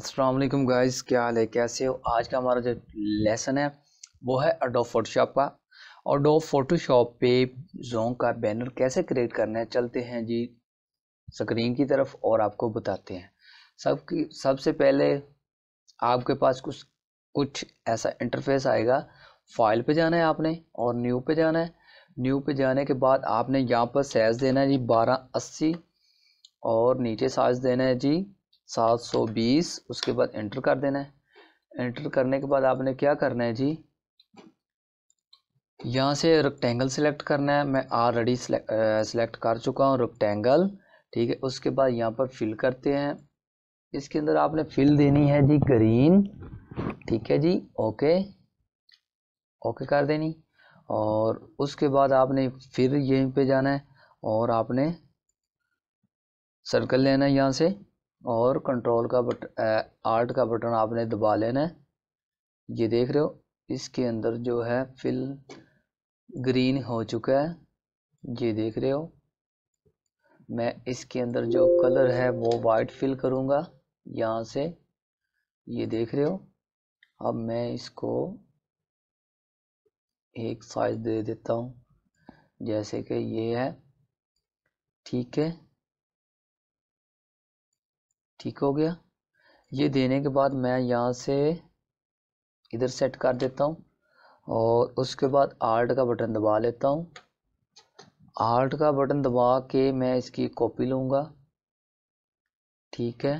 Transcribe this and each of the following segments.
Aslam guys क्या हाल है कैसे हो आज का हमारा जो लेसन है वो है अडो फोटोशॉप का अडो फोटोशॉप पे जोंग का बैनर कैसे क्रिएट करना है चलते हैं जी स्क्रीन की तरफ और आपको बताते हैं सबकी सबसे पहले आपके पास कुछ कुछ ऐसा इंटरफेस आएगा फाइल पे जाना है आपने और न्यू पे जाना है न्यू पे जाने के बाद आपने यहाँ पर साइज़ देना है जी बारह अस्सी और नीचे साइज़ देना है जी सात सौ बीस उसके बाद एंटर कर देना है एंटर करने के बाद आपने क्या करना है जी यहाँ से रेक्टेंगल सेलेक्ट करना है मैं ऑलरेडी सेलेक्ट कर चुका हूँ रेक्टेंगल ठीक है उसके बाद यहाँ पर फिल करते हैं इसके अंदर आपने फिल देनी है जी ग्रीन ठीक है जी ओके ओके कर देनी और उसके बाद आपने फिर यहीं पे जाना है और आपने सर्कल लेना है यहाँ से और कंट्रोल का बट आर्ट का बटन आपने दबा लेना है ये देख रहे हो इसके अंदर जो है फिल ग्रीन हो चुका है ये देख रहे हो मैं इसके अंदर जो कलर है वो वाइट फिल करूँगा यहाँ से ये देख रहे हो अब मैं इसको एक साइज दे देता हूँ जैसे कि ये है ठीक है ठीक हो गया ये देने के बाद मैं यहाँ से इधर सेट कर देता हूँ और उसके बाद आर्ट का बटन दबा लेता हूँ आर्ट का बटन दबा के मैं इसकी कॉपी लूँगा ठीक है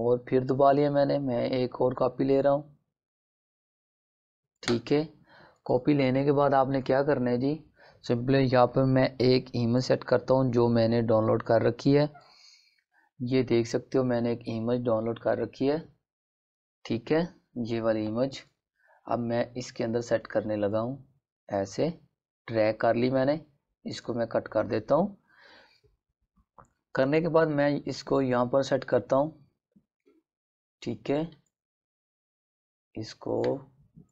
और फिर दबा लिया मैंने मैं एक और कॉपी ले रहा हूँ ठीक है कॉपी लेने के बाद आपने क्या करना है जी सिंपली यहाँ पर मैं एक ईमेल सेट करता हूँ जो मैंने डाउनलोड कर रखी है ये देख सकते हो मैंने एक इमेज डाउनलोड कर रखी है ठीक है ये वाली इमेज अब मैं इसके अंदर सेट करने लगा हूँ ऐसे ट्रैक कर ली मैंने इसको मैं कट कर देता हूँ करने के बाद मैं इसको यहाँ पर सेट करता हूँ ठीक है इसको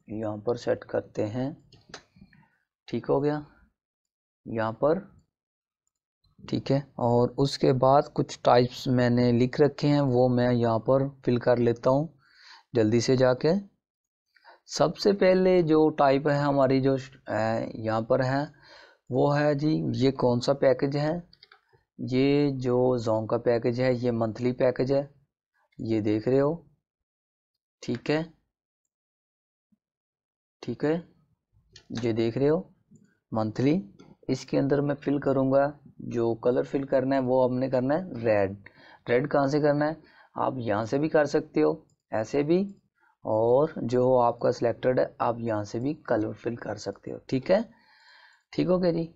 यहाँ पर सेट करते हैं ठीक हो गया यहाँ पर ठीक है और उसके बाद कुछ टाइप्स मैंने लिख रखे हैं वो मैं यहाँ पर फिल कर लेता हूँ जल्दी से जाके सबसे पहले जो टाइप है हमारी जो यहाँ पर है वो है जी ये कौन सा पैकेज है ये जो जोंग का पैकेज है ये मंथली पैकेज है ये देख रहे हो ठीक है ठीक है ये देख रहे हो मंथली इसके अंदर मैं फिल करूँगा जो कलर फिल करना है वो हमने करना है रेड रेड कहाँ से करना है आप यहाँ से भी कर सकते हो ऐसे भी और जो आपका सिलेक्टेड है आप यहाँ से भी कलर फिल कर सकते हो ठीक है ठीक हो गया जी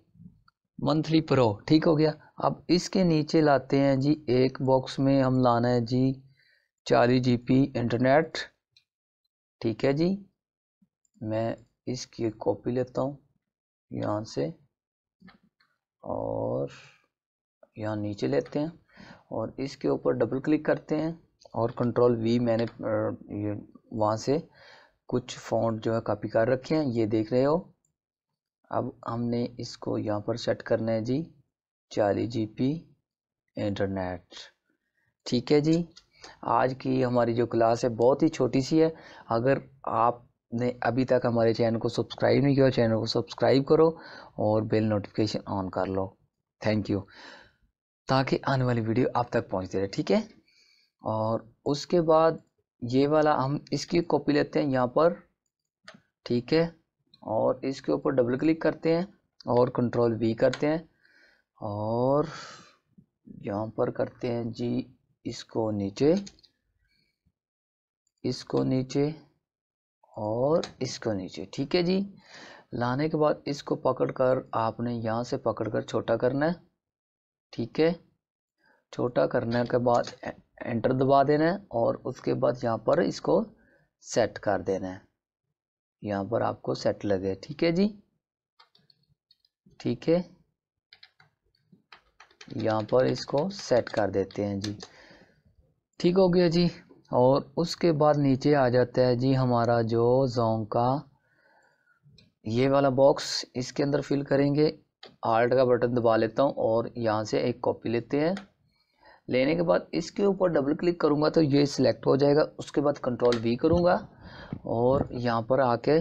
मंथली प्रो ठीक हो गया अब इसके नीचे लाते हैं जी एक बॉक्स में हम लाना है जी चालीस जी पी इंटरनेट ठीक है जी मैं इसकी कॉपी लेता हूँ यहाँ से और यहाँ नीचे लेते हैं और इसके ऊपर डबल क्लिक करते हैं और कंट्रोल वी मैंने ये वहाँ से कुछ फ़ॉन्ट जो है कॉपी कर रखे हैं ये देख रहे हो अब हमने इसको यहाँ पर सेट करना है जी चालीस जी पी इंटरनेट ठीक है जी आज की हमारी जो क्लास है बहुत ही छोटी सी है अगर आप ने अभी तक हमारे चैनल को सब्सक्राइब नहीं किया चैनल को सब्सक्राइब करो और बेल नोटिफिकेशन ऑन कर लो थैंक यू ताकि आने वाली वीडियो आप तक पहुंचती रहे ठीक है और उसके बाद ये वाला हम इसकी कॉपी लेते हैं यहाँ पर ठीक है और इसके ऊपर डबल क्लिक करते हैं और कंट्रोल वी करते हैं और यहाँ पर करते हैं जी इसको नीचे इसको नीचे और इसको नीचे ठीक है जी लाने के बाद इसको पकड़कर आपने यहाँ से पकड़कर छोटा करना है ठीक है छोटा करने के बाद एंटर दबा देना है और उसके बाद यहाँ पर इसको सेट कर देना है यहाँ पर आपको सेट लगे ठीक है जी ठीक है यहाँ पर इसको सेट कर देते हैं जी ठीक हो गया जी और उसके बाद नीचे आ जाता है जी हमारा जो जोंग का ये वाला बॉक्स इसके अंदर फिल करेंगे आल्ट का बटन दबा लेता हूँ और यहाँ से एक कॉपी लेते हैं लेने के बाद इसके ऊपर डबल क्लिक करूँगा तो ये सिलेक्ट हो जाएगा उसके बाद कंट्रोल वी करूँगा और यहाँ पर आके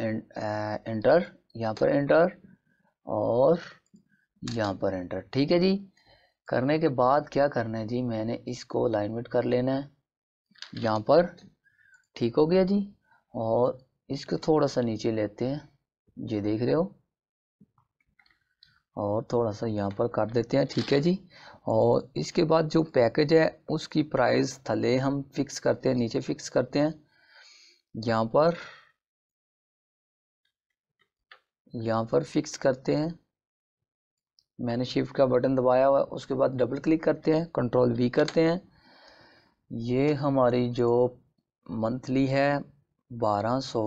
एंटर यहाँ पर एंटर और यहाँ पर एंटर ठीक है जी करने के बाद क्या करना है जी मैंने इसको अलाइनमेंट कर लेना है यहाँ पर ठीक हो गया जी और इसको थोड़ा सा नीचे लेते हैं ये देख रहे हो और थोड़ा सा यहाँ पर कर देते हैं ठीक है जी और इसके बाद जो पैकेज है उसकी प्राइस थले हम फिक्स करते हैं नीचे फिक्स करते हैं यहाँ पर यहाँ पर फिक्स करते हैं मैंने शिफ्ट का बटन दबाया हुआ है उसके बाद डबल क्लिक करते हैं कंट्रोल वी करते हैं ये हमारी जो मंथली है बारह सौ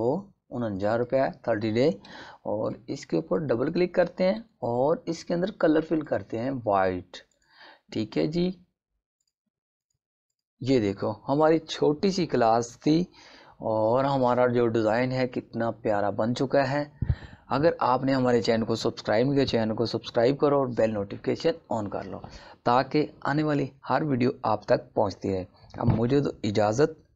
उनंजा रुपया थर्टी डे और इसके ऊपर डबल क्लिक करते हैं और इसके अंदर कलर फिल करते हैं वाइट ठीक है जी ये देखो हमारी छोटी सी क्लास थी और हमारा जो डिज़ाइन है कितना प्यारा बन चुका है अगर आपने हमारे चैनल को सब्सक्राइब किया चैनल को सब्सक्राइब करो और बेल नोटिफिकेशन ऑन कर लो ताकि आने वाली हर वीडियो आप तक पहुंचती रहे अब मुझे तो इजाज़त